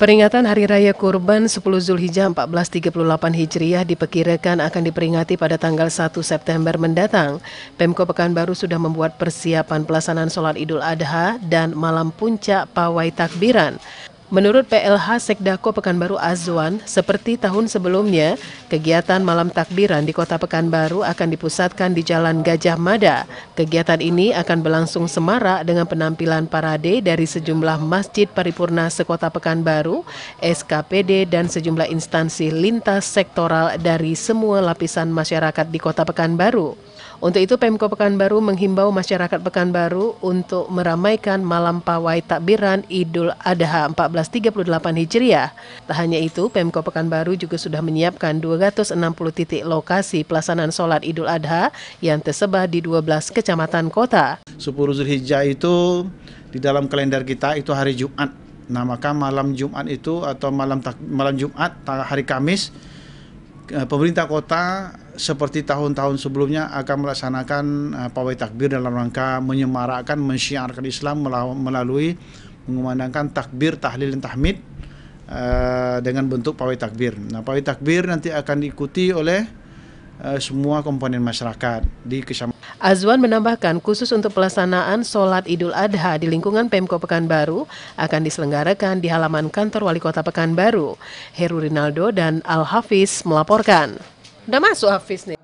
Peringatan Hari Raya Kurban 10 Zulhijjah 1438 Hijriah diperkirakan akan diperingati pada tanggal 1 September mendatang. Pemko Pekanbaru sudah membuat persiapan pelaksanaan sholat Idul Adha dan malam puncak pawai takbiran. Menurut PLH Sekdako Pekanbaru Azwan, seperti tahun sebelumnya, kegiatan malam takbiran di Kota Pekanbaru akan dipusatkan di Jalan Gajah Mada. Kegiatan ini akan berlangsung semarak dengan penampilan parade dari sejumlah masjid paripurna sekota Pekanbaru, SKPD, dan sejumlah instansi lintas sektoral dari semua lapisan masyarakat di Kota Pekanbaru. Untuk itu Pemko Pekanbaru menghimbau masyarakat Pekanbaru untuk meramaikan malam pawai takbiran Idul Adha 1438 Hijriah. Tak hanya itu, Pemko Pekanbaru juga sudah menyiapkan 260 titik lokasi pelaksanaan sholat Idul Adha yang tersebar di 12 kecamatan kota. 10 Zulhijjah itu di dalam kalender kita itu hari Jumat. Nah, maka malam Jumat itu atau malam malam Jumat hari Kamis eh, pemerintah kota seperti tahun-tahun sebelumnya akan melaksanakan uh, pawai takbir dalam rangka menyemarakkan, mensyiarkan Islam melalui mengumandangkan takbir, tahlil, dan tahmid uh, dengan bentuk pawai takbir. Nah, pawai takbir nanti akan diikuti oleh uh, semua komponen masyarakat di kecamatan. Azwan menambahkan khusus untuk pelaksanaan sholat Idul Adha di lingkungan Pemko Pekanbaru akan diselenggarakan di halaman kantor Wali Kota Pekanbaru. Heru Rinaldo dan Al Hafiz melaporkan. Udah masuk Hafiz nih.